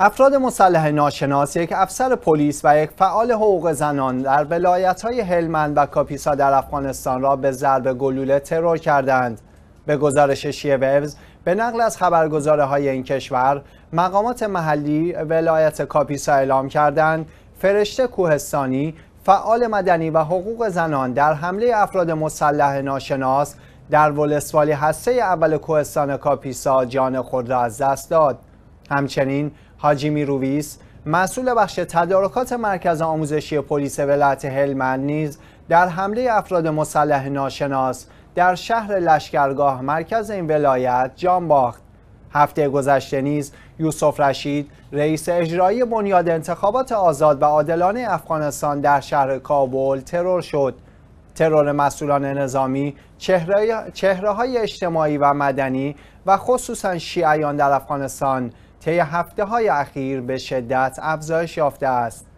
افراد مسلح ناشناس یک افسر پلیس و یک فعال حقوق زنان در های هلمند و کاپیسا در افغانستان را به ضرب گلوله ترور کردند. به گزارش ویوز به نقل از خبرگزاره های این کشور مقامات محلی ولایت کاپیسا اعلام کردند فرشته کوهستانی فعال مدنی و حقوق زنان در حمله افراد مسلح ناشناس در ولسوالی هسته اول کوهستان کاپیسا جان خود را از دست داد همچنین حاجیمی رویس مسئول بخش تدارکات مرکز آموزشی پلیس ولایت هلمند نیز در حمله افراد مسلح ناشناس در شهر لشکرگاه مرکز این ولایت جان باخت هفته گذشته نیز یوسف رشید رئیس اجرایی بنیاد انتخابات آزاد و عادلانه افغانستان در شهر کابل ترور شد ترور مسئولان نظامی، چهره های اجتماعی و مدنی و خصوصا شیعیان در افغانستان طی هفته های اخیر به شدت افزایش یافته است.